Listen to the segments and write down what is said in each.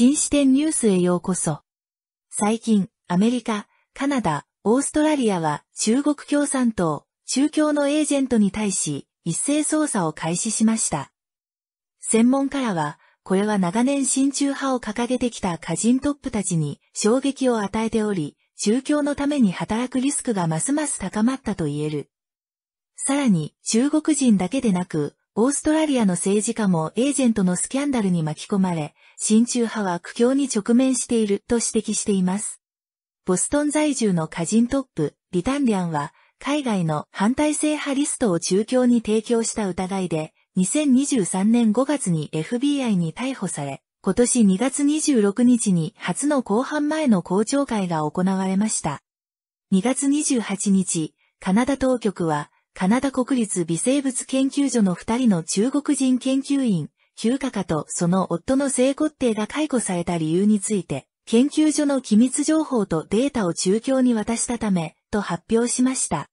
新視点ニュースへようこそ。最近、アメリカ、カナダ、オーストラリアは中国共産党、中共のエージェントに対し、一斉捜査を開始しました。専門家らは、これは長年親中派を掲げてきた歌人トップたちに衝撃を与えており、中共のために働くリスクがますます高まったと言える。さらに、中国人だけでなく、オーストラリアの政治家もエージェントのスキャンダルに巻き込まれ、親中派は苦境に直面していると指摘しています。ボストン在住の歌人トップ、リタンリアンは、海外の反対性派リストを中共に提供した疑いで、2023年5月に FBI に逮捕され、今年2月26日に初の公判前の公聴会が行われました。2月28日、カナダ当局は、カナダ国立微生物研究所の二人の中国人研究員、ヒューカカとその夫の性骨定が解雇された理由について、研究所の機密情報とデータを中共に渡したため、と発表しました。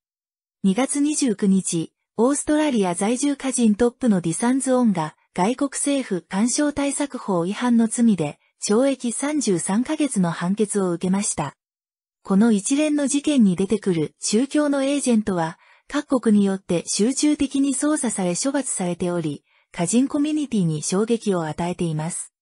2月29日、オーストラリア在住家人トップのディサンズ・オンが、外国政府干渉対策法違反の罪で、懲役33ヶ月の判決を受けました。この一連の事件に出てくる中共のエージェントは、各国によって集中的に操作され処罰されており、歌人コミュニティに衝撃を与えています。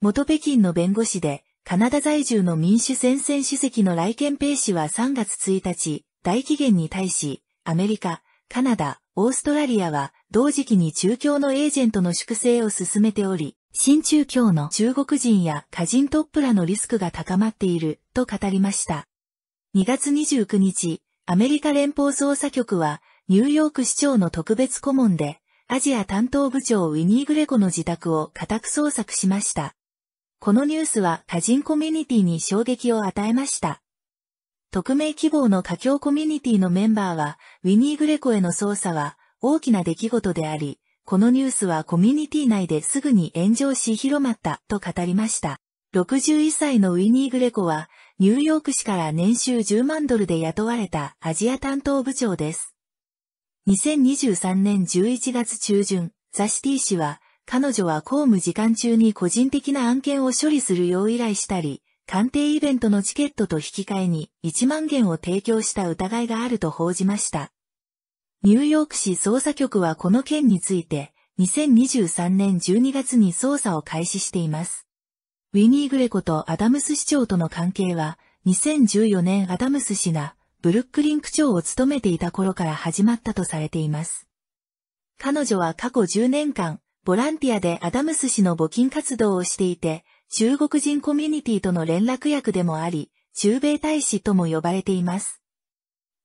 元北京の弁護士で、カナダ在住の民主戦線主席の来県ペイ氏は3月1日、大期限に対し、アメリカ、カナダ、オーストラリアは、同時期に中共のエージェントの粛清を進めており、新中共の中国人や家人トップらのリスクが高まっている、と語りました。2月29日、アメリカ連邦捜査局は、ニューヨーク市長の特別顧問で、アジア担当部長ウィニー・グレコの自宅を家宅捜索しました。このニュースは個人コミュニティに衝撃を与えました。匿名希望の華僑コミュニティのメンバーは、ウィニー・グレコへの捜査は大きな出来事であり、このニュースはコミュニティ内ですぐに炎上し広まったと語りました。61歳のウィニー・グレコは、ニューヨーク市から年収10万ドルで雇われたアジア担当部長です。2023年11月中旬、ザシティ氏は、彼女は公務時間中に個人的な案件を処理するよう依頼したり、鑑定イベントのチケットと引き換えに1万元を提供した疑いがあると報じました。ニューヨーク市捜査局はこの件について、2023年12月に捜査を開始しています。ウィニー・グレコとアダムス市長との関係は、2014年アダムス氏がブルックリン区長を務めていた頃から始まったとされています。彼女は過去10年間、ボランティアでアダムス氏の募金活動をしていて、中国人コミュニティとの連絡役でもあり、中米大使とも呼ばれています。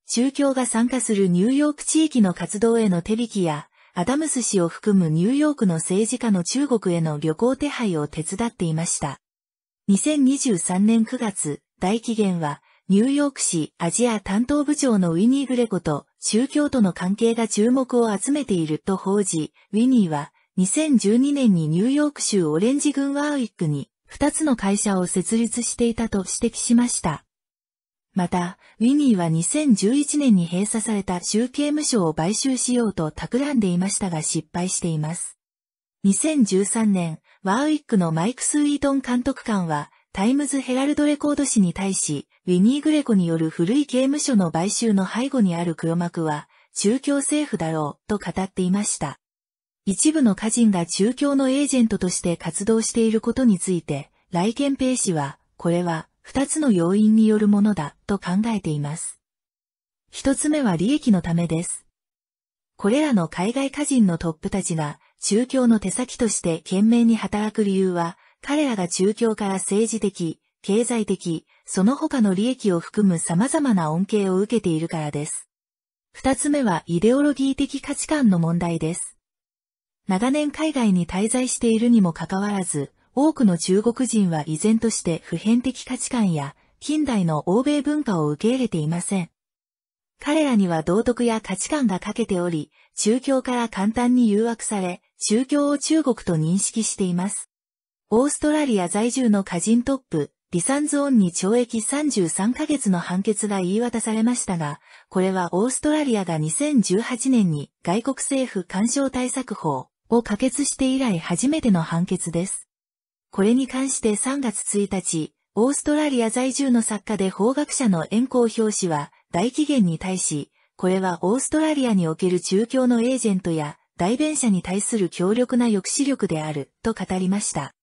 宗教が参加するニューヨーク地域の活動への手引きや、アダムス氏を含むニューヨークの政治家の中国への旅行手配を手伝っていました。2023年9月、大紀元は、ニューヨーク市アジア担当部長のウィニー・グレコと宗教との関係が注目を集めていると報じ、ウィニーは2012年にニューヨーク州オレンジ郡ワーウィックに2つの会社を設立していたと指摘しました。また、ウィニーは2011年に閉鎖された州刑務所を買収しようと企んでいましたが失敗しています。2013年、ワーウィックのマイク・スウィートン監督官は、タイムズ・ヘラルド・レコード誌に対し、ウィニー・グレコによる古い刑務所の買収の背後にある黒幕は、宗教政府だろう、と語っていました。一部の家人が宗教のエージェントとして活動していることについて、ライケンペイ氏は、これは、二つの要因によるものだと考えています。一つ目は利益のためです。これらの海外家人のトップたちが宗教の手先として懸命に働く理由は、彼らが宗教から政治的、経済的、その他の利益を含む様々な恩恵を受けているからです。二つ目はイデオロギー的価値観の問題です。長年海外に滞在しているにもかかわらず、多くの中国人は依然として普遍的価値観や近代の欧米文化を受け入れていません。彼らには道徳や価値観が欠けており、宗教から簡単に誘惑され、宗教を中国と認識しています。オーストラリア在住の歌人トップ、リサンズオンに懲役33ヶ月の判決が言い渡されましたが、これはオーストラリアが2018年に外国政府干渉対策法を可決して以来初めての判決です。これに関して3月1日、オーストラリア在住の作家で法学者の遠行表紙は、大紀元に対し、これはオーストラリアにおける中共のエージェントや代弁者に対する強力な抑止力である、と語りました。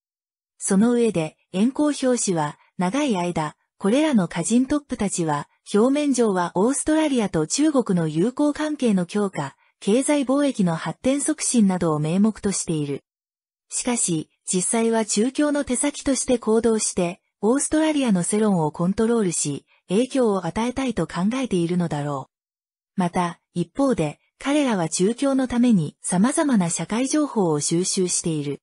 その上で、遠行表紙は、長い間、これらの歌人トップたちは、表面上はオーストラリアと中国の友好関係の強化、経済貿易の発展促進などを名目としている。しかし、実際は中共の手先として行動して、オーストラリアの世論をコントロールし、影響を与えたいと考えているのだろう。また、一方で、彼らは中共のために様々な社会情報を収集している。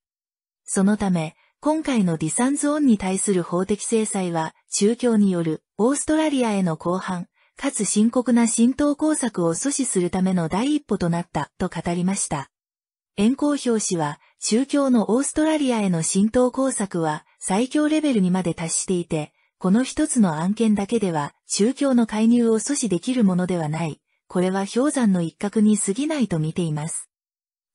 そのため、今回のディサンズ・オンに対する法的制裁は、中共によるオーストラリアへの広範、かつ深刻な浸透工作を阻止するための第一歩となったと語りました。遠行表紙は、宗教のオーストラリアへの浸透工作は最強レベルにまで達していて、この一つの案件だけでは宗教の介入を阻止できるものではない。これは氷山の一角に過ぎないと見ています。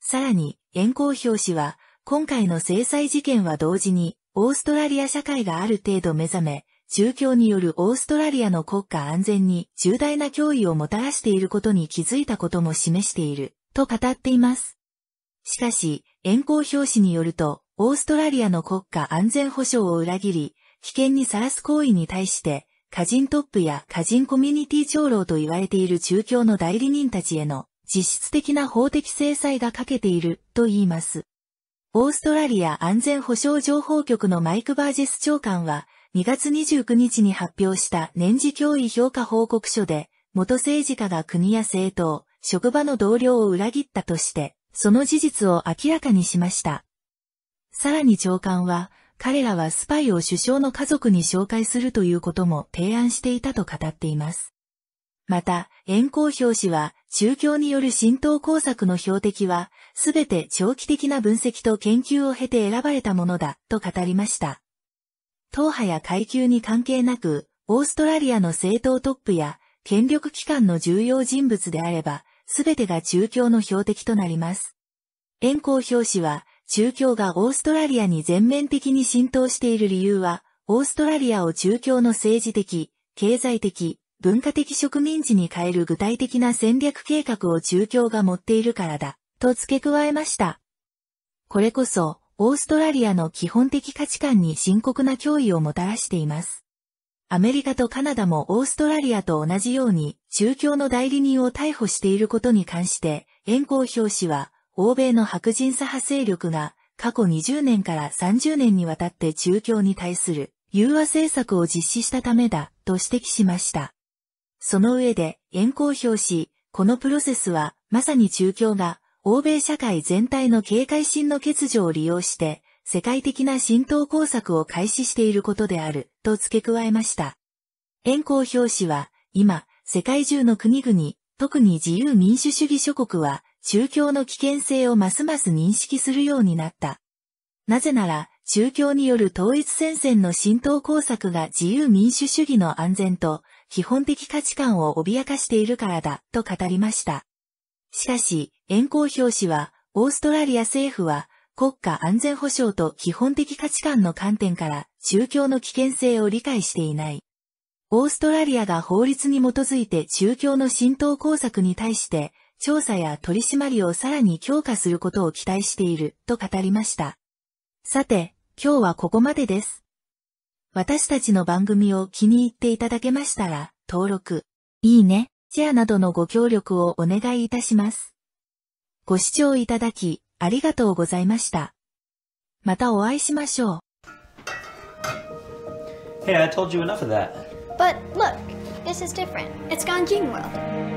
さらに、遠行表紙は、今回の制裁事件は同時に、オーストラリア社会がある程度目覚め、宗教によるオーストラリアの国家安全に重大な脅威をもたらしていることに気づいたことも示している、と語っています。しかし、沿行表紙によると、オーストラリアの国家安全保障を裏切り、危険にさらす行為に対して、歌人トップや歌人コミュニティ長老と言われている中共の代理人たちへの実質的な法的制裁がかけていると言います。オーストラリア安全保障情報局のマイク・バージェス長官は2月29日に発表した年次脅威評価報告書で元政治家が国や政党、職場の同僚を裏切ったとしてその事実を明らかにしました。さらに長官は、彼らはスパイを首相の家族に紹介するということも提案していたと語っています。また、円光表紙は、宗教による浸透工作の標的は、すべて長期的な分析と研究を経て選ばれたものだ、と語りました。党派や階級に関係なく、オーストラリアの政党トップや、権力機関の重要人物であれば、すべてが中共の標的となります。遠行表紙は、中共がオーストラリアに全面的に浸透している理由は、オーストラリアを中共の政治的、経済的、文化的植民地に変える具体的な戦略計画を中共が持っているからだ、と付け加えました。これこそ、オーストラリアの基本的価値観に深刻な脅威をもたらしています。アメリカとカナダもオーストラリアと同じように宗教の代理人を逮捕していることに関して、遠行表紙は、欧米の白人左派勢力が過去20年から30年にわたって中共に対する融和政策を実施したためだと指摘しました。その上で、遠行表紙、このプロセスはまさに中共が欧米社会全体の警戒心の欠如を利用して世界的な浸透工作を開始していることである、と付け加えました。遠行表紙は、今、世界中の国々、特に自由民主主義諸国は、宗教の危険性をますます認識するようになった。なぜなら、宗教による統一戦線の浸透工作が自由民主主義の安全と基本的価値観を脅かしているからだと語りました。しかし、遠行表紙は、オーストラリア政府は国家安全保障と基本的価値観の観点から宗教の危険性を理解していない。オーストラリアが法律に基づいて宗教の浸透工作に対して調査や取り締まりをさらに強化することを期待していると語りました。さて、今日はここまでです。私たちの番組を気に入っていただけましたら、登録、いいね、シェアなどのご協力をお願いいたします。ご視聴いただき、ありがとうございました。またお会いしましょう。Hey, I told you enough of that. But look, this is different. It's Ganjin World.